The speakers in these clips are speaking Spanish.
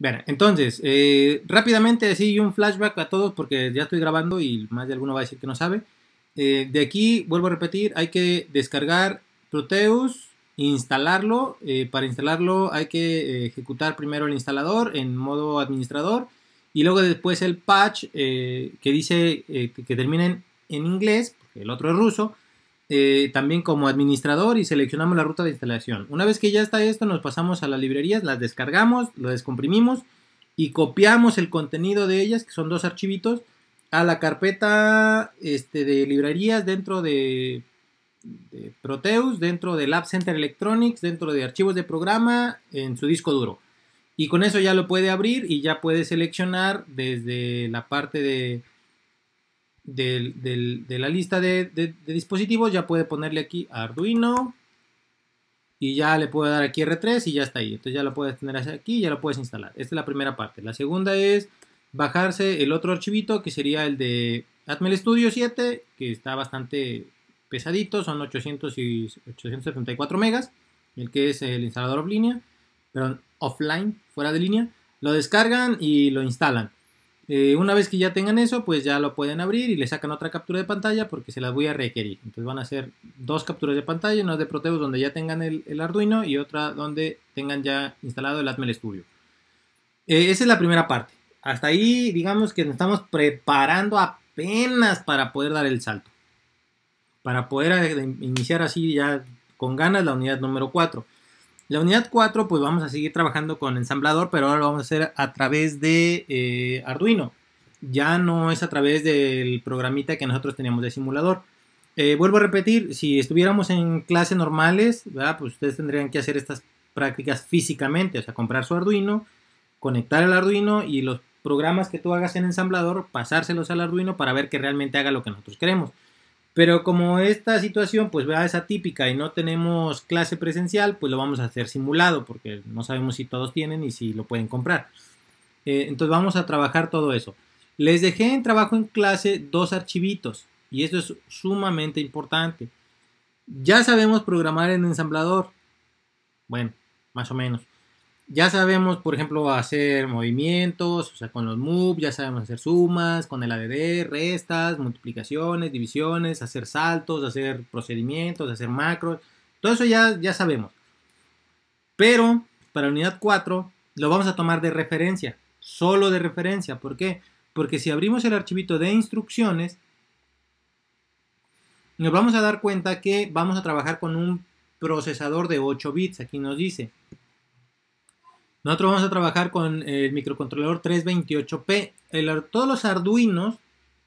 Bueno, entonces, eh, rápidamente así un flashback a todos porque ya estoy grabando y más de alguno va a decir que no sabe. Eh, de aquí, vuelvo a repetir, hay que descargar Proteus, instalarlo. Eh, para instalarlo hay que ejecutar primero el instalador en modo administrador y luego después el patch que dice que terminen en inglés, el otro es ruso. Eh, también como administrador y seleccionamos la ruta de instalación. Una vez que ya está esto, nos pasamos a las librerías, las descargamos, lo descomprimimos y copiamos el contenido de ellas, que son dos archivitos, a la carpeta este, de librerías dentro de, de, Proteus, dentro del App Center Electronics, dentro de archivos de programa, en su disco duro. Y con eso ya lo puede abrir y ya puede seleccionar desde la parte de de la lista de, dispositivos, ya puede ponerle aquí Arduino y ya le puedo dar aquí R3 y ya está ahí. Entonces ya lo puedes tener aquí y ya lo puedes instalar. Esta es la primera parte. La segunda es bajarse el otro archivito que sería el de Atmel Studio 7, que está bastante pesadito, son 874 megas, el que es el instalador offline offline, fuera de línea. Lo descargan y lo instalan. Eh, una vez que ya tengan eso, pues ya lo pueden abrir y le sacan otra captura de pantalla porque se las voy a requerir. Entonces van a ser dos capturas de pantalla, una de Proteus donde ya tengan el, Arduino y otra donde tengan ya instalado el Atmel Studio. Eh, esa es la primera parte. Hasta ahí, digamos que nos estamos preparando apenas para poder dar el salto. Para poder eh, iniciar así ya con ganas la unidad número 4. La unidad 4, pues vamos a seguir trabajando con ensamblador, pero ahora lo vamos a hacer a través de eh, Arduino. Ya no es a través del programita que nosotros teníamos de simulador. Eh, vuelvo a repetir, si estuviéramos en clases normales, pues ustedes tendrían que hacer estas prácticas físicamente, o sea, comprar su Arduino, conectar el Arduino y los programas que tú hagas en ensamblador, pasárselos al Arduino para ver que realmente haga lo que nosotros queremos. Pero como esta situación pues vea, es atípica y no tenemos clase presencial, pues lo vamos a hacer simulado porque no sabemos si todos tienen y si lo pueden comprar. Eh, entonces vamos a trabajar todo eso. Les dejé en trabajo en clase dos archivitos y eso es sumamente importante. Ya sabemos programar en ensamblador. Bueno, más o menos ya sabemos, por ejemplo, hacer movimientos, o sea, con los move, ya sabemos hacer sumas, con el ADD, restas, multiplicaciones, divisiones, hacer saltos, hacer procedimientos, hacer macros, todo eso ya, ya sabemos. Pero para la unidad 4 lo vamos a tomar de referencia, solo de referencia. ¿Por qué? Porque si abrimos el archivito de instrucciones, nos vamos a dar cuenta que vamos a trabajar con un procesador de 8 bits, aquí nos dice. Nosotros vamos a trabajar con el microcontrolador 328P. todos los Arduinos,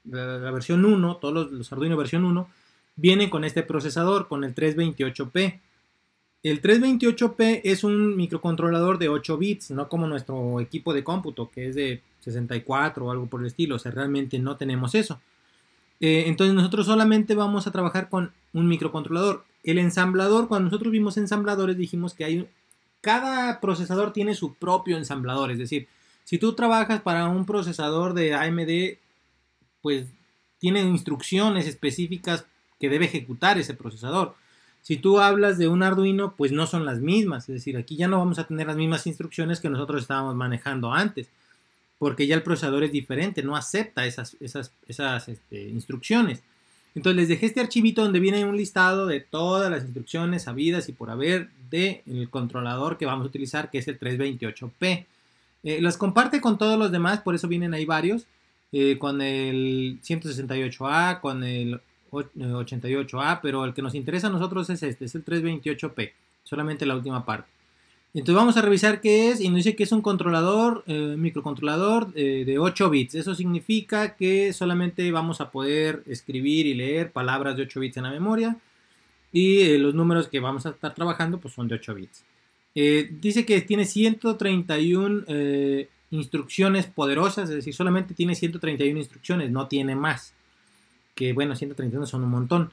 la, versión 1, todos los, Arduinos Arduino versión 1, vienen con este procesador, con el 328P. El 328P es un microcontrolador de 8 bits, no como nuestro equipo de cómputo, que es de 64 o algo por el estilo. O sea, realmente no tenemos eso. Eh, entonces nosotros solamente vamos a trabajar con un microcontrolador. El ensamblador, cuando nosotros vimos ensambladores, dijimos que hay cada procesador tiene su propio ensamblador, es decir, si tú trabajas para un procesador de AMD, pues tiene instrucciones específicas que debe ejecutar ese procesador. Si tú hablas de un Arduino, pues no son las mismas. Es decir, aquí ya no vamos a tener las mismas instrucciones que nosotros estábamos manejando antes, porque ya el procesador es diferente, no acepta esas, este, instrucciones. Entonces les dejé este archivito donde viene un listado de todas las instrucciones habidas y por haber del el controlador que vamos a utilizar, que es el 328P. Eh, las los comparte con todos los demás, por eso vienen ahí varios, eh, con el 168A, con el 88A, eh, pero el que nos interesa a nosotros es este, es el 328P, solamente la última parte. Entonces vamos a revisar qué es y nos dice que es un controlador, eh, microcontrolador eh, de 8 bits. Eso significa que solamente vamos a poder escribir y leer palabras de 8 bits en la memoria y eh, los números que vamos a estar trabajando pues son de 8 bits. dice que tiene 131 instrucciones poderosas, es decir, solamente tiene 131 instrucciones, no tiene más. Que bueno, 131 son un montón.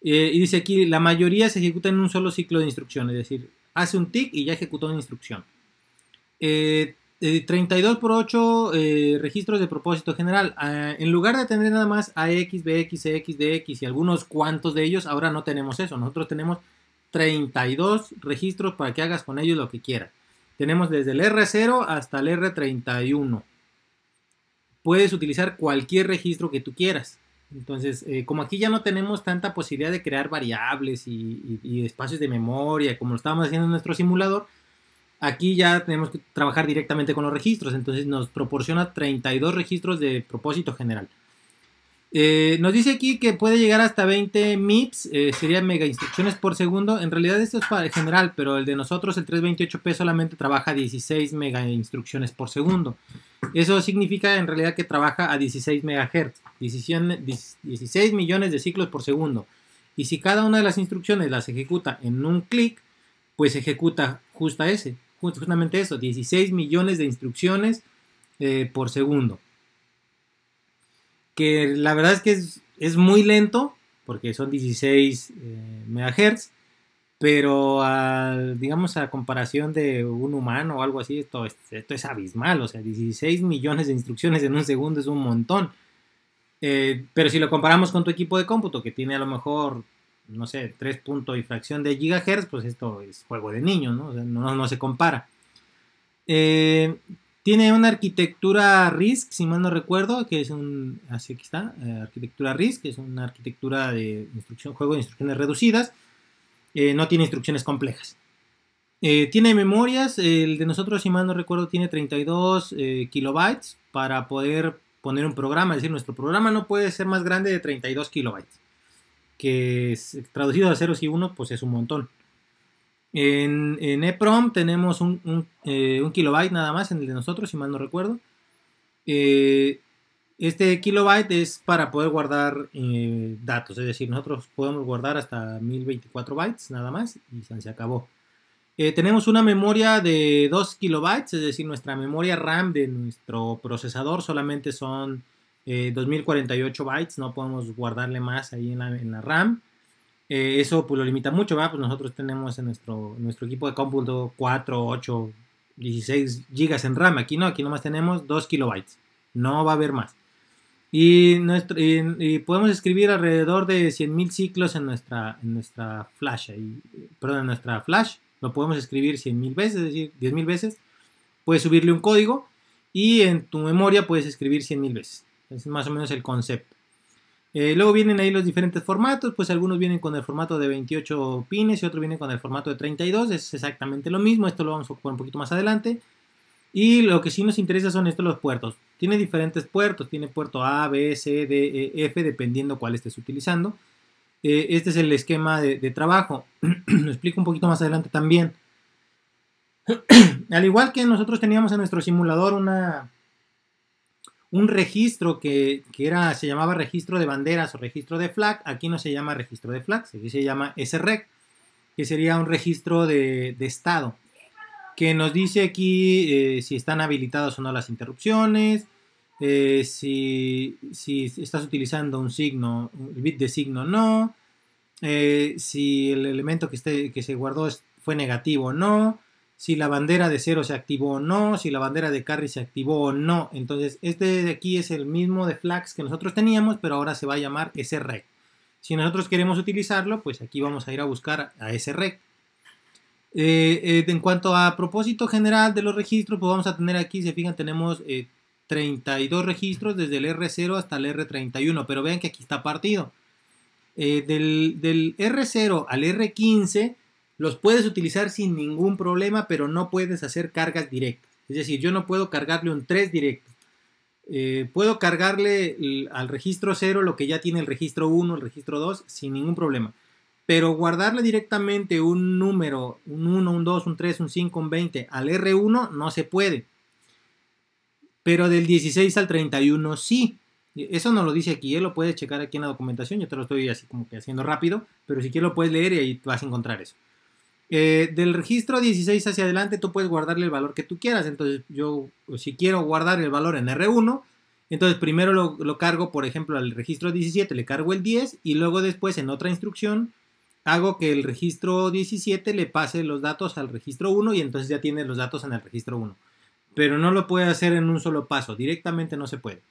y dice aquí, la mayoría se ejecuta en un solo ciclo de instrucciones, es decir, hace un tic y ya ejecutó una instrucción. 32 eh, eh, por 8 eh, registros de propósito general. Ah, en lugar de tener nada más AX, BX, CX, e DX y algunos cuantos de ellos, ahora no tenemos eso. Nosotros tenemos 32 registros para que hagas con ellos lo que quieras. Tenemos desde el R0 hasta el R31. Puedes utilizar cualquier registro que tú quieras. Entonces, eh, como aquí ya no tenemos tanta posibilidad de crear variables y, espacios de memoria, como lo estábamos haciendo en nuestro simulador, aquí ya tenemos que trabajar directamente con los registros. Entonces nos proporciona 32 registros de propósito general. Eh, nos dice aquí que puede llegar hasta 20 MIPS, eh, sería mega instrucciones por segundo. En realidad esto es para general, pero el de nosotros, el 328P, solamente trabaja 16 mega instrucciones por segundo. Eso significa en realidad que trabaja a 16 MHz, 16 millones de ciclos por segundo. Y si cada una de las instrucciones las ejecuta en un clic, pues ejecuta justa ese, justamente eso, 16 millones de instrucciones eh, por segundo. Que la verdad es que es, muy lento, porque son 16 eh, megahertz. MHz, pero, a, digamos, a comparación de un humano o algo así, esto, esto es abismal. O sea, 16 millones de instrucciones en un segundo es un montón. Eh, pero si lo comparamos con tu equipo de cómputo, que tiene a lo mejor, no sé, 3 puntos y fracción de gigahertz, pues esto es juego de niños, ¿no? no, se compara. Eh, tiene una arquitectura RISC, si mal no recuerdo, que es un. Así que está, eh, arquitectura RISC, que es una arquitectura de instrucción, juego de instrucciones reducidas eh, no tiene instrucciones complejas. Eh, tiene memorias, el de nosotros, si mal no recuerdo, tiene 32 eh, kilobytes para poder poner un programa. Es decir, nuestro programa no puede ser más grande de 32 kilobytes, que traducido a ceros y 1, pues es un montón. En, en EPROM tenemos un, kilobyte nada más en el de nosotros, si mal no recuerdo. Este kilobyte es para poder guardar eh, datos, es decir, nosotros podemos guardar hasta 1024 bytes nada más y se acabó. Eh, tenemos una memoria de 2 kilobytes, es decir, nuestra memoria RAM de nuestro procesador solamente son 2048 eh, bytes, no podemos guardarle más ahí en la, RAM. eso pues, lo limita mucho, ¿verdad? Pues nosotros tenemos en nuestro, nuestro equipo de cómputo 4, 8, 16 gigas en RAM. Aquí no, aquí nomás tenemos 2 kilobytes. No va a haber más. Y, podemos escribir alrededor de 100.000 ciclos en nuestra, nuestra flash. perdón, en nuestra flash. Lo podemos escribir 100.000 veces, es decir, 10.000 veces. Puedes subirle un código y en tu memoria puedes escribir 100.000 veces. Es más o menos el concepto. Eh, luego vienen ahí los diferentes formatos, pues algunos vienen con el formato de 28 pines y otros vienen con el formato de 32, es exactamente lo mismo, esto lo vamos a ocupar un poquito más adelante. Y lo que sí nos interesa son estos los puertos. Tiene diferentes puertos, tiene puerto A, B, C, D, E, F, dependiendo cuál estés utilizando. Eh, este es el esquema de, trabajo. lo explico un poquito más adelante también. Al igual que nosotros teníamos en nuestro simulador una, un registro que, que, se llamaba registro de banderas o registro de flag, aquí no se llama registro de flag, aquí se llama SREC, que sería un registro de estado que nos dice aquí eh, si están habilitadas o no las interrupciones, eh, si, estás utilizando un signo, el bit de signo no, eh, si el elemento que, esté, que se guardó fue negativo o no, si la bandera de cero se activó o no, si la bandera de carry se activó o no. Entonces, este de aquí es el mismo de flags que nosotros teníamos, pero ahora se va a llamar SREC. Si nosotros queremos utilizarlo, pues aquí vamos a ir a buscar a SREC. Eh, eh, en cuanto a propósito general de los registros, pues vamos a tener aquí, se fijan, tenemos 32 eh, registros desde el R0 hasta el R31, pero vean que aquí está partido. del, R0 al R15 los puedes utilizar sin ningún problema, pero no puedes hacer cargas directas. Es decir, yo no puedo cargarle un 3 directo. puedo cargarle al registro 0 lo que ya tiene el registro 1, el registro 2, sin ningún problema. Pero guardarle directamente un número, un 1, un 2, un 3, un 5, un 20 al R1 no se puede. Pero del 16 al 31 sí. Eso no lo dice aquí, él ¿eh? lo puede checar aquí en la documentación, yo te lo estoy así como que haciendo rápido, pero si quieres lo puedes leer y ahí vas a encontrar eso. Eh, del registro 16 hacia adelante tú puedes guardarle el valor que tú quieras, entonces yo pues, si quiero guardar el valor en R1, entonces primero lo, lo cargo por ejemplo al registro 17, le cargo el 10 y luego después en otra instrucción hago que el registro 17 le pase los datos al registro 1 y entonces ya tiene los datos en el registro 1. Pero no lo puede hacer en un solo paso, directamente no se puede.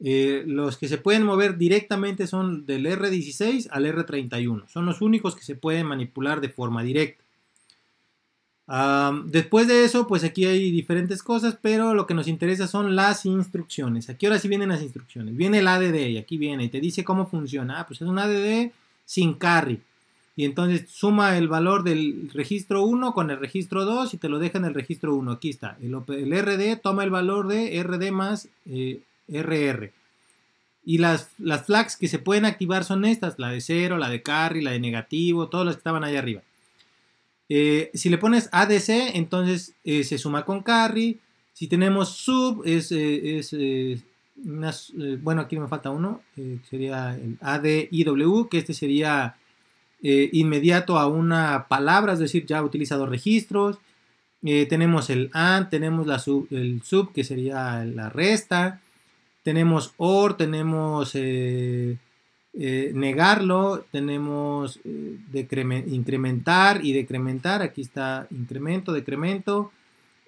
Eh, los que se pueden mover directamente son del R16 al R31. Son los únicos que se pueden manipular de forma directa. Ah, después de eso, pues aquí hay diferentes cosas, pero lo que nos interesa son las instrucciones. Aquí ahora sí vienen las instrucciones. Viene el ADD y aquí viene y te dice cómo funciona. Ah, pues es un ADD sin carry. Y entonces suma el valor del registro 1 con el registro 2 y te lo deja en el registro 1. Aquí está. El, RD toma el valor de RD más RR. Eh, y las, las flags que se pueden activar son estas. La de 0, la de carry, la de negativo, todas las que estaban ahí arriba. Eh, si le pones ADC, entonces eh, se suma con carry. Si tenemos sub, es, bueno, aquí me falta uno, sería el ADIW, que este sería eh, inmediato a una palabra, es decir, ya ha utilizado registros. Eh, tenemos el AND, tenemos la el sub, que sería la resta. Tenemos OR, tenemos eh, negarlo, tenemos incrementar y decrementar. Aquí está incremento, decremento.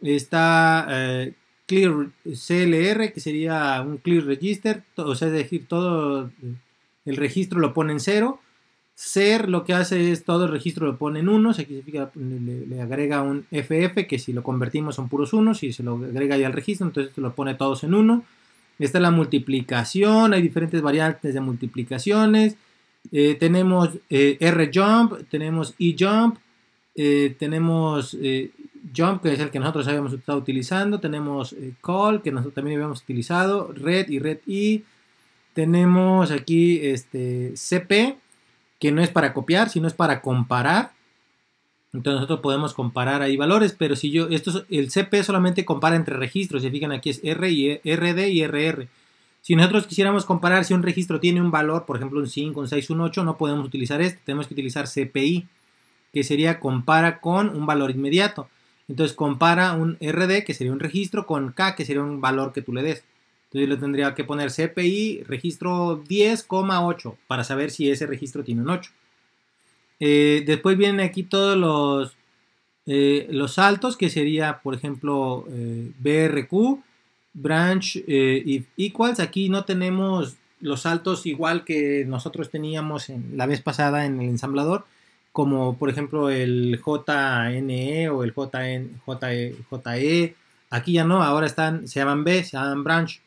Está clear CLR, que sería un clear register, o sea, es decir, todo el registro lo pone en cero ser lo que hace es todo el registro lo pone en unos, aquí se le, le, agrega un FF que si lo convertimos son puros unos y se lo agrega ya al registro, entonces lo pone todos en uno. Esta es la multiplicación, hay diferentes variantes de multiplicaciones. Eh, tenemos eh, R-jump, tenemos E-jump, eh, tenemos jump, que es el que nosotros habíamos estado utilizando, tenemos call, que nosotros también habíamos utilizado, red y red y. E. Tenemos aquí este, CP, que no es para copiar, sino es para comparar. Entonces nosotros podemos comparar ahí valores, pero si yo, esto, el CP solamente compara entre registros, se fijan aquí es R RD y RR. E, si nosotros quisiéramos comparar si un registro tiene un valor, por ejemplo un 5, un 6, un 8, no podemos utilizar este, tenemos que utilizar CPI, que sería compara con un valor inmediato. Entonces compara un RD, que sería un registro, con K, que sería un valor que tú le des. Entonces le tendría que poner CPI registro 10,8 para saber si ese registro tiene un 8. Eh, después vienen aquí todos los, eh, los saltos, que sería, por ejemplo, eh, BRQ, branch if equals. Aquí no tenemos los saltos igual que nosotros teníamos la vez pasada en el ensamblador, como por ejemplo el JNE o el JN, JE, e. Aquí ya no, ahora están, se llaman B, se llaman branch.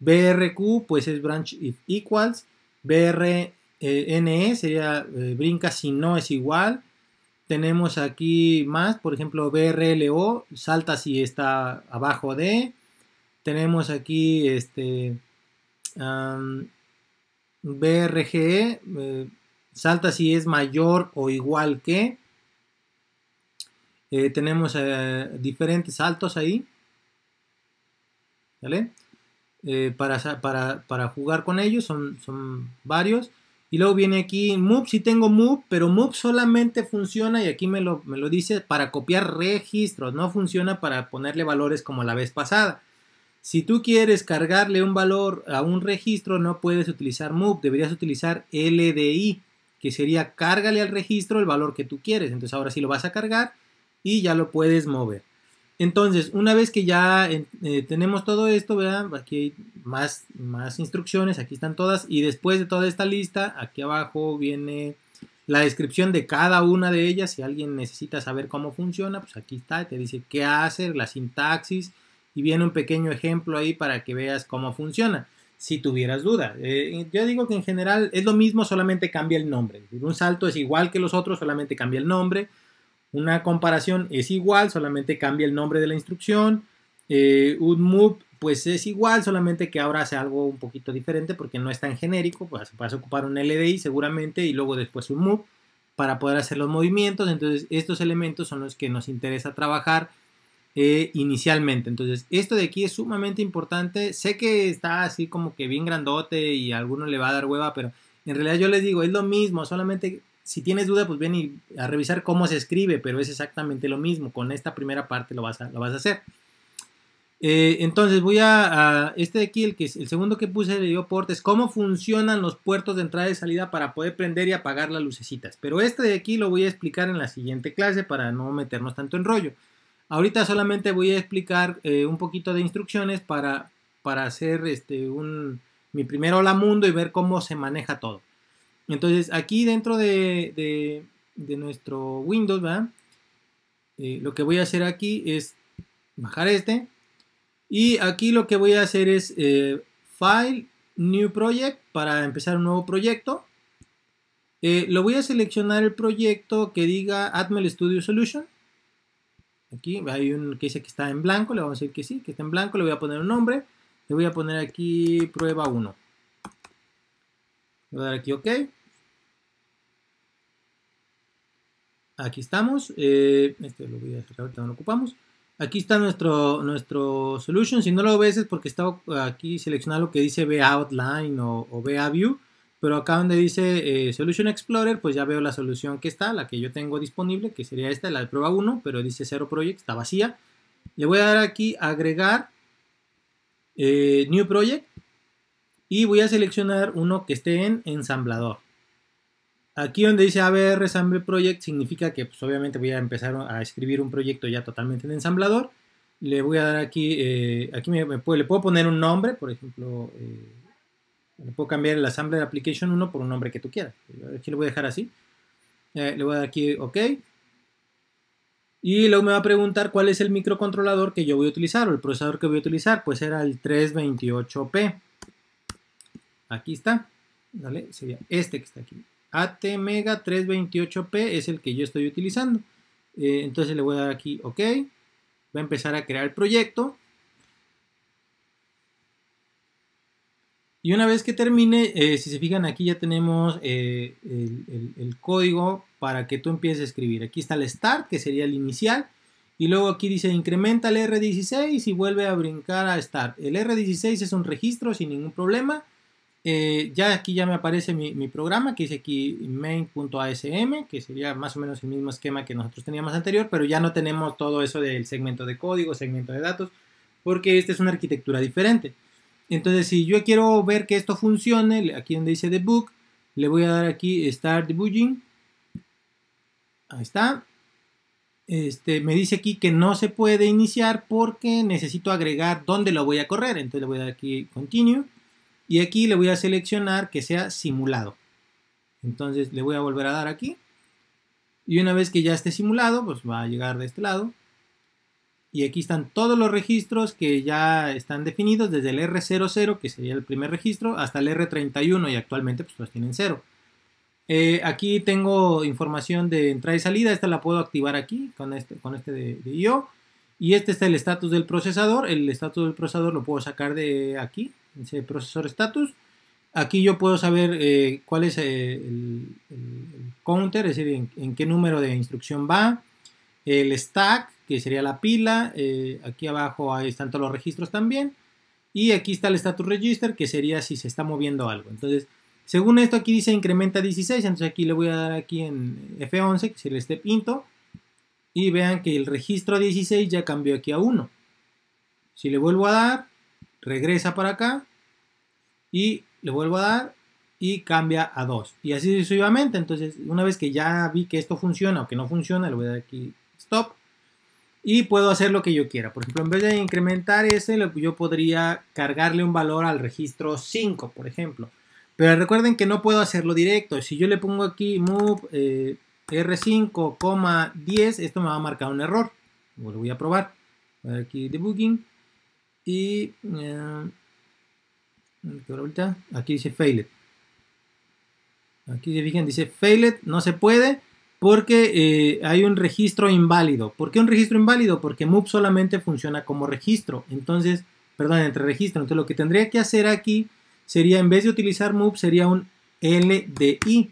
BRQ pues es branch if equals, BRNE eh, sería eh, brinca si no es igual. Tenemos aquí más, por ejemplo, BRLO, salta si está abajo de. Tenemos aquí este BRGE, eh, salta si es mayor o igual que. tenemos diferentes saltos ahí. ¿Vale? Eh, para, para, jugar con ellos, son, son varios. Y luego viene aquí move, si sí tengo move, pero move solamente funciona, y aquí me lo, me lo dice, para copiar registros, no funciona para ponerle valores como la vez pasada. Si tú quieres cargarle un valor a un registro, no puedes utilizar move, deberías utilizar LDI, que sería cárgale al registro el valor que tú quieres. Entonces ahora sí lo vas a cargar y ya lo puedes mover. Entonces, una vez que ya eh, tenemos todo esto, vean, Aquí hay más, instrucciones, aquí están todas. Y después de toda esta lista, aquí abajo viene la descripción de cada una de ellas. Si alguien necesita saber cómo funciona, pues aquí está, te dice qué hacer, la sintaxis. Y viene un pequeño ejemplo ahí para que veas cómo funciona si tuvieras dudas, eh, yo digo que en general es lo mismo, solamente cambia el nombre. Un salto es igual que los otros, solamente cambia el nombre. Una comparación es igual, solamente cambia el nombre de la instrucción. Eh, un move pues es igual, solamente que ahora hace algo un poquito diferente porque no es tan genérico, pues vas a ocupar un LDI seguramente y luego después un move para poder hacer los movimientos, entonces estos elementos son los que nos interesa trabajar eh, inicialmente, entonces esto de aquí es sumamente importante, sé que está así como que bien grandote y a alguno le va a dar hueva, pero en realidad yo les digo, es lo mismo, solamente si tienes duda, pues ven y a revisar cómo se escribe, pero es exactamente lo mismo. Con esta primera parte lo vas a, lo vas a hacer. Eh, entonces voy a, este de aquí, el, el segundo que puse de dio es cómo funcionan los puertos de entrada y salida para poder prender y apagar las lucecitas. Pero este de aquí lo voy a explicar en la siguiente clase para no meternos tanto en rollo. Ahorita solamente voy a explicar eh, un poquito de instrucciones para, para hacer este, mi primer hola mundo y ver cómo se maneja todo. Entonces, aquí dentro de, nuestro Windows, eh, lo que voy a hacer aquí es bajar este. Y aquí lo que voy a hacer es eh, File, New Project, para empezar un nuevo proyecto. Eh, lo voy a seleccionar el proyecto que diga Atmel Studio Solution. Aquí hay un que dice que está en blanco, le vamos a decir que sí, que está en blanco, le voy a poner un nombre. Le voy a poner aquí prueba 1. Voy a dar aquí OK. Aquí estamos. Eh, este lo voy a dejar. ahorita no lo ocupamos. Aquí está nuestro, nuestro solution. Si no lo ves es porque está aquí seleccionado lo que dice VA Outline o, o View. Pero acá donde dice eh, Solution Explorer, pues ya veo la solución que está, la que yo tengo disponible, que sería esta, la de prueba 1, pero dice 0 Project, está vacía. Le voy a dar aquí agregar eh, New Project y voy a seleccionar uno que esté en ensamblador. Aquí donde dice AVR Sample Project significa que pues, obviamente voy a empezar a escribir un proyecto ya totalmente en ensamblador. Le voy a dar aquí, eh, aquí le puedo poner un nombre, por ejemplo, eh, le puedo cambiar el Assemble Application 1 por un nombre que tú quieras. Aquí lo voy a dejar así. Eh, le voy a dar aquí OK. Y luego me va a preguntar cuál es el microcontrolador que yo voy a utilizar o el procesador que voy a utilizar. Pues era el 328P. Aquí está. ¿Vale? Sería este que está aquí. ATmega 328P es el que yo estoy utilizando. Eh, entonces le voy a dar aquí OK. Va a empezar a crear el proyecto. Y una vez que termine, eh, si se fijan aquí ya tenemos eh, el, código para que tú empieces a escribir. Aquí está el start, que sería el inicial. Y luego aquí dice incrementa el R16 y vuelve a brincar a start. El R16 es un registro sin ningún problema. Eh, ya aquí ya me aparece mi, programa que dice aquí main.asm, que sería más o menos el mismo esquema que nosotros teníamos anterior, pero ya no tenemos todo eso del segmento de código, segmento de datos, porque esta es una arquitectura diferente. Entonces, si yo quiero ver que esto funcione, aquí donde dice debug, le voy a dar aquí start debugging. Ahí está. Este, me dice aquí que no se puede iniciar porque necesito agregar dónde lo voy a correr. Entonces le voy a dar aquí continue. Y aquí le voy a seleccionar que sea simulado. Entonces le voy a volver a dar aquí. Y una vez que ya esté simulado, pues va a llegar de este lado. Y aquí están todos los registros que ya están definidos, desde el R00, que sería el primer registro, hasta el R31, y actualmente pues los tienen cero. Eh, aquí tengo información de entrada y salida, esta la puedo activar aquí con este, con este de, de IO. Y este está el estatus del procesador, el estatus del procesador lo puedo sacar de aquí, dice procesor status. Aquí yo puedo saber eh, cuál es eh, el, counter, es decir, en, qué número de instrucción va. El stack, que sería la pila. Eh, aquí abajo ahí están todos los registros también. Y aquí está el status register, que sería si se está moviendo algo. Entonces, según esto aquí dice incrementa 16, entonces aquí le voy a dar aquí en F11, que es el step into. Y vean que el registro 16 ya cambió aquí a 1. Si le vuelvo a dar, regresa para acá y le vuelvo a dar y cambia a 2. Y así sucesivamente. Entonces, una vez que ya vi que esto funciona o que no funciona, le voy a dar aquí stop. Y puedo hacer lo que yo quiera. Por ejemplo, en vez de incrementar ese, yo podría cargarle un valor al registro 5, por ejemplo. Pero recuerden que no puedo hacerlo directo. Si yo le pongo aquí move eh, R5, esto me va a marcar un error. Lo voy a probar. Voy aquí debugging. Y eh, aquí dice failed. Aquí se fijan, dice failed, no se puede porque eh, hay un registro inválido. ¿Por qué un registro inválido? Porque MOOC solamente funciona como registro. Entonces, perdón, entre registro. Entonces lo que tendría que hacer aquí sería, en vez de utilizar MOOC, sería un LDI.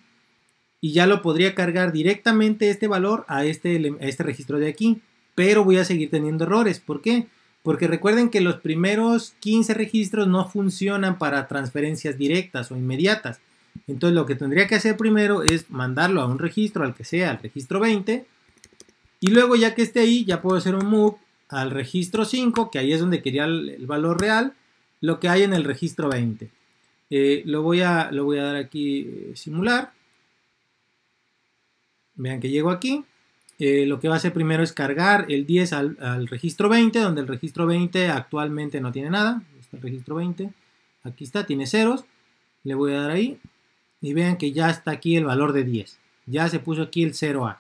Y ya lo podría cargar directamente este valor a este, a este registro de aquí. Pero voy a seguir teniendo errores. ¿Por qué? Porque recuerden que los primeros 15 registros no funcionan para transferencias directas o inmediatas. Entonces lo que tendría que hacer primero es mandarlo a un registro, al que sea, al registro 20. Y luego ya que esté ahí, ya puedo hacer un move al registro 5, que ahí es donde quería el, valor real, lo que hay en el registro 20. Eh, lo, voy a, lo voy a dar aquí eh, simular. Vean que llego aquí. Eh, lo que va a hacer primero es cargar el 10 al, registro 20, donde el registro 20 actualmente no tiene nada. Está el registro 20, aquí está, tiene ceros. Le voy a dar ahí y vean que ya está aquí el valor de 10. Ya se puso aquí el 0A.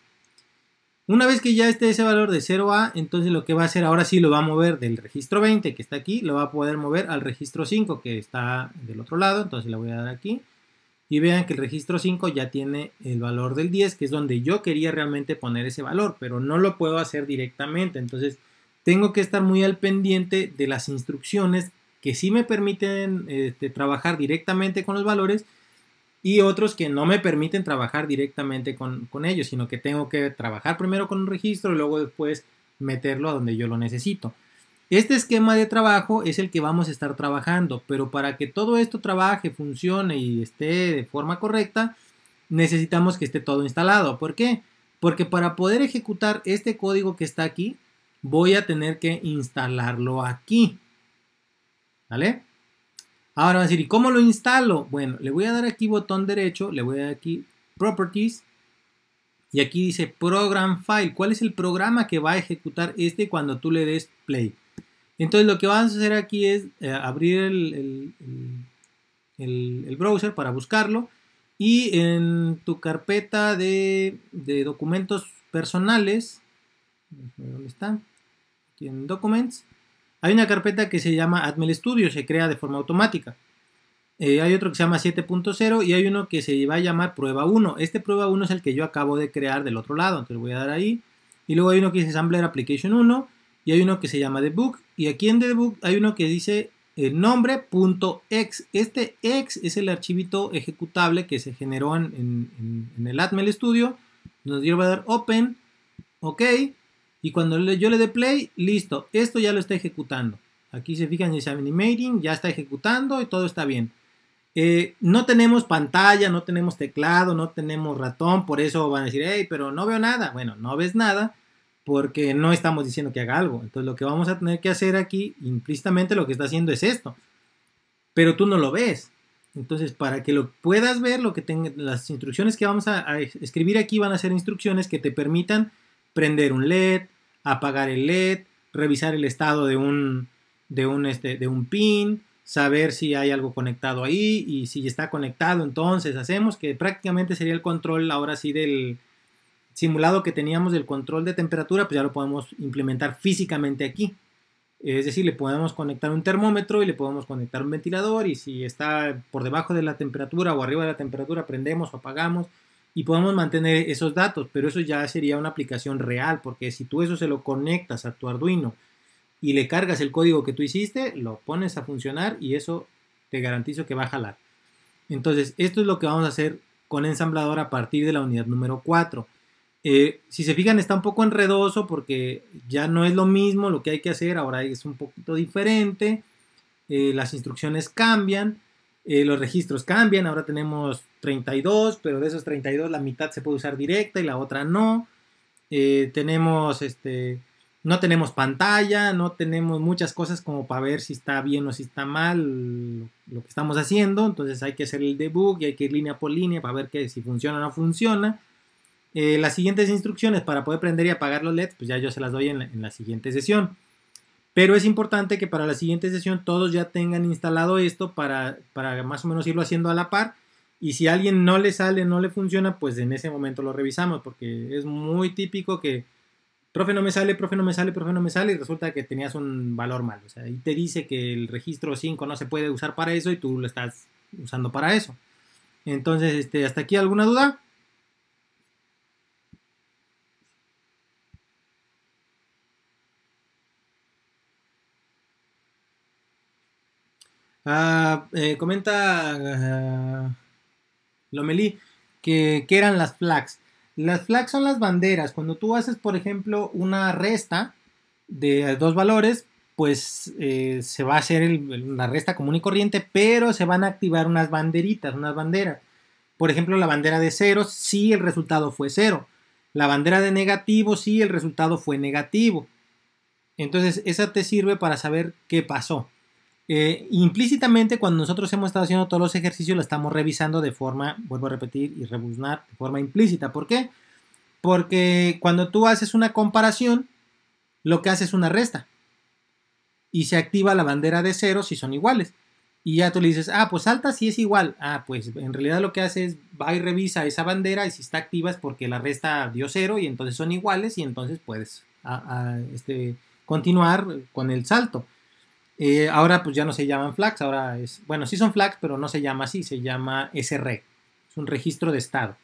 Una vez que ya esté ese valor de 0A, entonces lo que va a hacer ahora sí lo va a mover del registro 20 que está aquí, lo va a poder mover al registro 5 que está del otro lado. Entonces le voy a dar aquí y vean que el registro 5 ya tiene el valor del 10, que es donde yo quería realmente poner ese valor, pero no lo puedo hacer directamente. Entonces, tengo que estar muy al pendiente de las instrucciones que sí me permiten este, trabajar directamente con los valores y otros que no me permiten trabajar directamente con, con ellos, sino que tengo que trabajar primero con un registro y luego después meterlo a donde yo lo necesito. Este esquema de trabajo es el que vamos a estar trabajando, pero para que todo esto trabaje, funcione y esté de forma correcta, necesitamos que esté todo instalado. ¿Por qué? Porque para poder ejecutar este código que está aquí, voy a tener que instalarlo aquí. ¿Vale? Ahora va a decir, ¿y cómo lo instalo? Bueno, le voy a dar aquí botón derecho, le voy a dar aquí Properties, y aquí dice Program File. ¿Cuál es el programa que va a ejecutar este cuando tú le des Play? Entonces lo que vamos a hacer aquí es eh, abrir el, browser para buscarlo y en tu carpeta de, documentos personales, ¿dónde está? Aquí en Documents, hay una carpeta que se llama Admin Studio, se crea de forma automática. Eh, hay otro que se llama 7.0 y hay uno que se va a llamar prueba 1. Este prueba 1 es el que yo acabo de crear del otro lado, entonces voy a dar ahí. Y luego hay uno que dice Sampler Application 1 y hay uno que se llama Debug y aquí en debug hay uno que dice el eh, nombre.ex. Este ex es el archivito ejecutable que se generó en, el Atmel Studio. Nos va a dar open, ok. Y cuando yo le dé play, listo. Esto ya lo está ejecutando. Aquí se fijan, es animating, ya está ejecutando y todo está bien. Eh, no tenemos pantalla, no tenemos teclado, no tenemos ratón, por eso van a decir, hey, pero no veo nada. Bueno, no ves nada porque no estamos diciendo que haga algo. Entonces lo que vamos a tener que hacer aquí, implícitamente lo que está haciendo es esto, pero tú no lo ves. Entonces, para que lo puedas ver, lo que las instrucciones que vamos a, escribir aquí van a ser instrucciones que te permitan prender un LED, apagar el LED, revisar el estado de un, de un, este, de un pin, saber si hay algo conectado ahí y si está conectado, entonces hacemos que prácticamente sería el control ahora sí del, simulado que teníamos del control de temperatura, pues ya lo podemos implementar físicamente aquí. Es decir, le podemos conectar un termómetro y le podemos conectar un ventilador y si está por debajo de la temperatura o arriba de la temperatura, prendemos o apagamos y podemos mantener esos datos, pero eso ya sería una aplicación real, porque si tú eso se lo conectas a tu Arduino y le cargas el código que tú hiciste, lo pones a funcionar y eso te garantizo que va a jalar. Entonces, esto es lo que vamos a hacer con ensamblador a partir de la unidad número 4. Eh, si se fijan, está un poco enredoso porque ya no es lo mismo lo que hay que hacer, ahora es un poquito diferente, eh, las instrucciones cambian, eh, los registros cambian, ahora tenemos 32, pero de esos 32 la mitad se puede usar directa y la otra no. tenemos este, no tenemos pantalla, no tenemos muchas cosas como para ver si está bien o si está mal lo que estamos haciendo, entonces hay que hacer el debug y hay que ir línea por línea para ver que si funciona o no funciona. Eh, las siguientes instrucciones para poder prender y apagar los LEDs, pues ya yo se las doy en la, siguiente sesión. Pero es importante que para la siguiente sesión todos ya tengan instalado esto para, para más o menos irlo haciendo a la par. Y si a alguien no le sale, no le funciona, pues en ese momento lo revisamos, porque es muy típico que, profe no me sale, profe no me sale, profe no me sale, y resulta que tenías un valor mal. O sea, ahí te dice que el registro 5 no se puede usar para eso y tú lo estás usando para eso. Entonces, este, ¿hasta aquí alguna duda? Ah, eh, comenta Lomeli, ah, Lomelí que, eran las flags. Las flags son las banderas. Cuando tú haces, por ejemplo, una resta de dos valores, pues eh, se va a hacer la una resta común y corriente, pero se van a activar unas banderitas, unas banderas. Por ejemplo, la bandera de cero, si el resultado fue cero. La bandera de negativo, si el resultado fue negativo. Entonces, esa te sirve para saber qué pasó. Eh, implícitamente, cuando nosotros hemos estado haciendo todos los ejercicios, la estamos revisando de forma, vuelvo a repetir y rebuznar, de forma implícita. ¿Por qué? Porque cuando tú haces una comparación, lo que hace es una resta. Y se activa la bandera de cero si son iguales. Y ya tú le dices, ah, pues salta si es igual. Ah, pues en realidad lo que hace es va y revisa esa bandera y si está activa es porque la resta dio cero y entonces son iguales y entonces puedes este, continuar con el salto. Eh, ahora pues ya no se llaman flags, ahora es, bueno, sí son flags, pero no se llama así, se llama SR, e, es un registro de estado.